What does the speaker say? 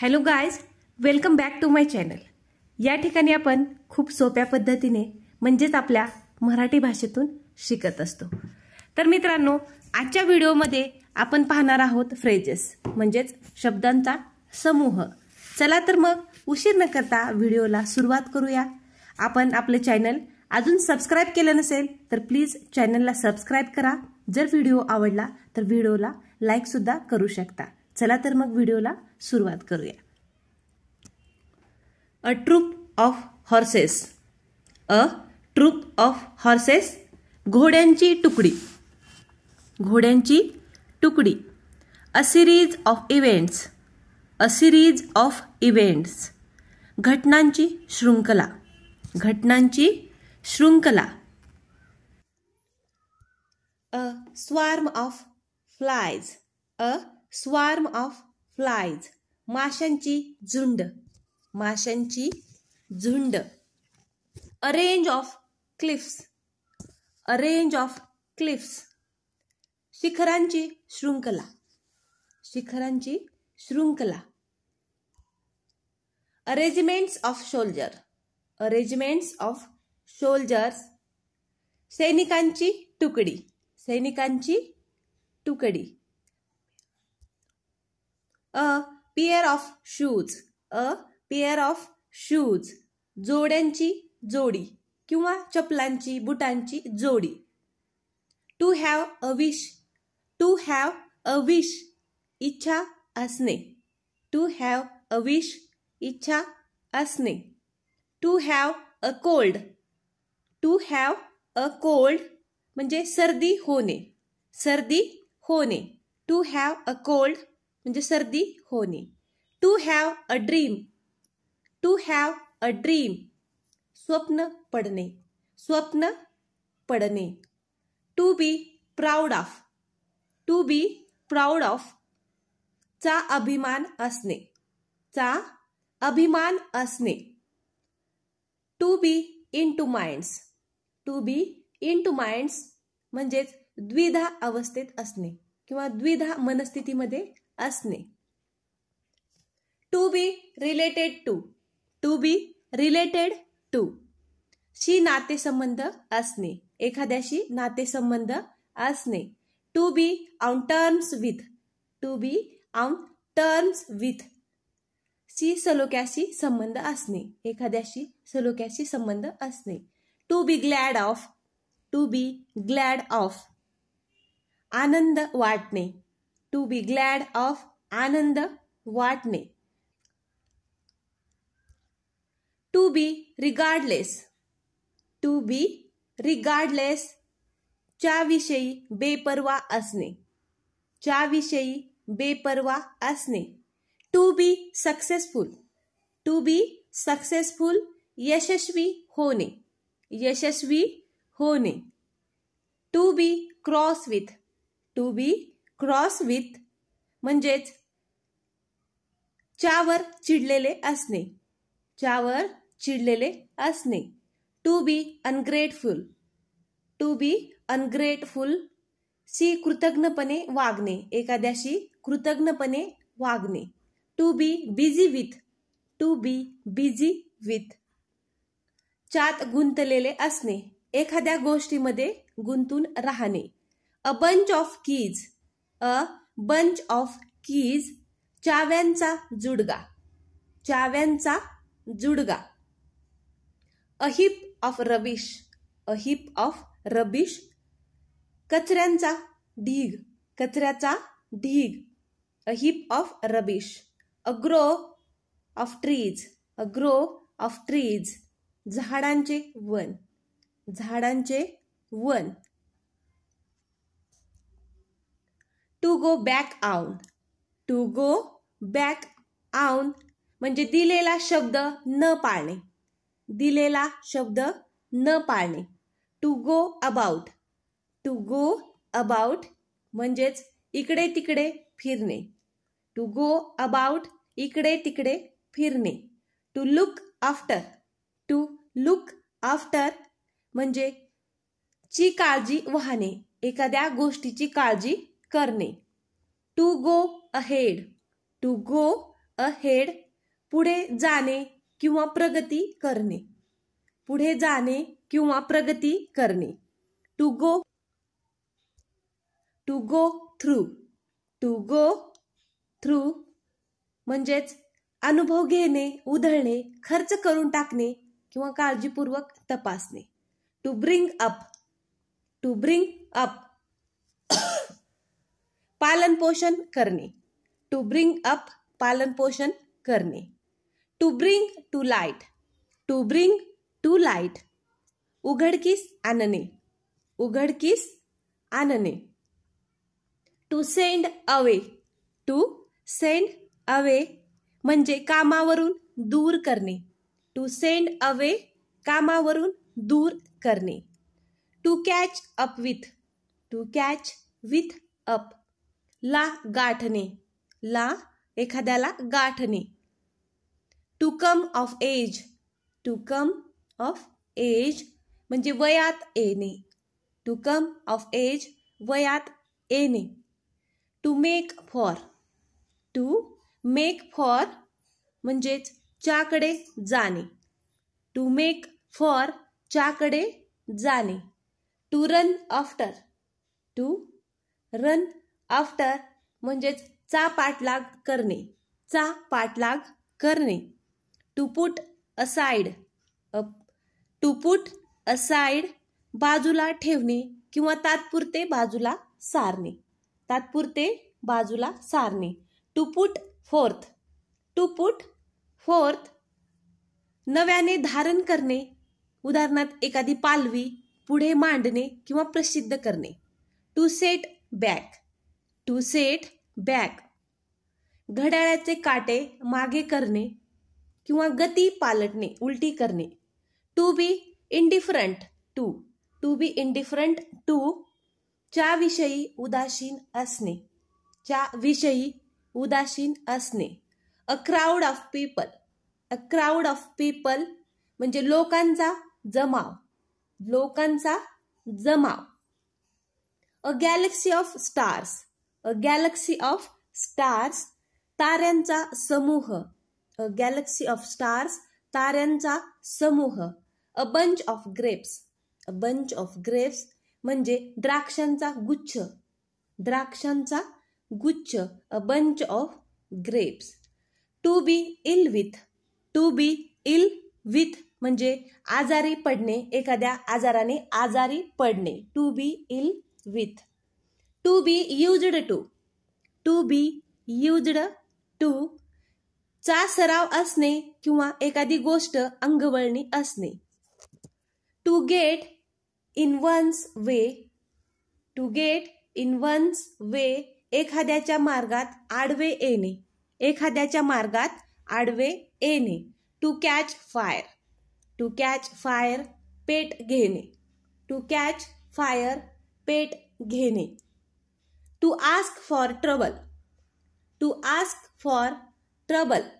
Hello guys welcome back to my channel या ठिकाणी आपण खूप सोप्या पद्धतीने म्हणजेच आपल्या मराठी भाषेतून शिकत असतो तर मित्रांनो आजच्या व्हिडिओमध्ये आपण पाहणार आहोत फ्रेजेस म्हणजेच शब्दांचा समूह चला तर मग उशीर न करता व्हिडिओला सुरुवात करूया आपण आपलं चॅनल अजून सबस्क्राईब केलं नसेल तर प्लीज चॅनलला सबस्क्राईब करा जर व्हिडिओ आवडला तर व्हिडिओला लाईकसुद्धा करू शकता चला तर मग व्हिडिओला सुरुवात करूया a troop of horses a troop of horses घोड्यांची तुकडी घोड्यांची तुकडी a series of events a series of events घटनांची शृंखला घटनांची शृंखला a swarm of flies a swarm of flies माशांची झुंड माशांची झुंड a range of cliffs a range of cliffs शिखरांची शृंखला शिखरांची शृंखला arrangements of soldier arrangements of soldiers सैनिकांची तुकडी सैनिकांची तुकडी a pair of shoes a pair of shoes जोड्यांची जोडी किंवा चपलांची बुटांची जोडी to have a wish to have a wish इच्छा असणे टू हॅव अ विश इच्छा असणे to have a cold to have a cold म्हणजे सर्दी होणे सर्दी होणे टू हॅव अ कोल्ड म्हणजे सर्दी होणे to have a dream to have a dream स्वप्न पडणे स्वप्न पडणे to be proud of to be proud of चा अभिमान असणे चा अभिमान असणे to be in two minds to be in two minds म्हणजेच द्विधा अवस्थेत असणे किंवा द्विधा मनस्थितीमध्ये असणे to be related to to be related to शी नातेसंबंध असणे एखाद्याशी नातेसंबंध असणे to be on terms with to be on terms with शी सलोक्याशी संबंध असणे एखाद्याशी सलोक्याशी संबंध असणे to be glad of to be glad of आनंद वाटणे to be glad of Ananda to be regardless to be regardless regardless. विषयी बेपर्वा असणे विषयी बेपर्वा असणे to be successful to be successful यशस्वी होणे यशस्वी होणे to be cross with to be cross with म्हणजेच च्यावर चिडलेले असणे च्यावर चिडलेले असणे to be ungrateful to be ungrateful C कृतज्ञपणे वागणे एखाद्याशी कृतज्ञपणे वागणे to be busy with to be busy with चात गुंतलेले असणे एखाद्या गोष्टीमध्ये गुंतून राहणे a bunch of keys a bunch of keys चाव्यांचा जुडगा चाव्यांचा जुडगा a heap of rubbish a heap of rubbish कचऱ्यांचा ढीग कचऱ्याचा ढीग a heap of rubbish a grove of trees a grove of trees झाडांचे वन झाडांचे वन to go back on to go back on म्हणजे दिलेला शब्द न पाळणे दिलेला शब्द न पाळणे to go about to go about म्हणजेच इकडे तिकडे फिरणे टू गो अबाउट इकडे तिकडे फिरणे to look after to look after म्हणजे ची काळजी वाहणे एखाद्या गोष्टीची काळजी करणे to go ahead to go ahead पुढे जाणे किंवा प्रगती करणे पुढे जाणे किंवा प्रगती करणे to go to go through to go through म्हणजेच अनुभव घेणे उधळणे खर्च करून टाकणे किंवा काळजीपूर्वक तपासणे to bring up to bring up पालनपोषण करणे टू ब्रिंग अप पालनपोषण करणे to bring to light to bring to light उघडकीस आणणे उघडकीस आणणे to send away to send away म्हणजे कामावरून दूर करणे टू सेंड अवे कामावरून दूर करणे to catch up with to catch with up ला गाठणे ला एखाद्याला गाठणे to come of age to come of age म्हणजे वयात येणे टू कम ऑफ एज वयात येणे to make for to make for म्हणजेच च्याकडे जाणे टू मेक फॉर च्याकडे जाणे to run after to run after म्हणजेच चा पाठलाग करणे चा पाठलाग करणे to put aside to put aside बाजूला ठेवणे किंवा तात्पुरते बाजूला सारणे तात्पुरते बाजूला सारणे to put forth to put forth नव्याने धारण करणे उदाहरणार्थ एखादी पालवी पुढे मांडणे किंवा प्रसिद्ध करणे to set back to set back घड्याळाचे काटे मागे करणे किंवा गती पालटणे उलटी करणे to be indifferent to to be indifferent to च्या विषयी उदासीन असणे च्या विषयी उदासीन असणे a crowd of people a crowd of people म्हणजे लोकांचा जमाव लोकांचा जमाव a galaxy of stars a galaxy of stars ताऱ्यांचा समूह अ गॅलक्सी ऑफ स्टार्स ताऱ्यांचा समूह a bunch of grapes a bunch of grapes म्हणजे द्राक्षांचा गुच्छ द्राक्षांचा गुच्छ a bunch of grapes to be ill with to be ill with म्हणजे आजारी पडणे एखाद्या आजाराने आजारी पडणे to be ill with to be used to to be used to चा सराव असणे किंवा एखादी गोष्ट अंगवळणी असणे to get in one's way to get in one's way एखाद्याच्या मार्गात आडवे येणे एखाद्याच्या मार्गात आडवे येणे to catch fire to catch fire पेट घेणे टू कॅच फायर पेट घेणे to ask for trouble to ask for trouble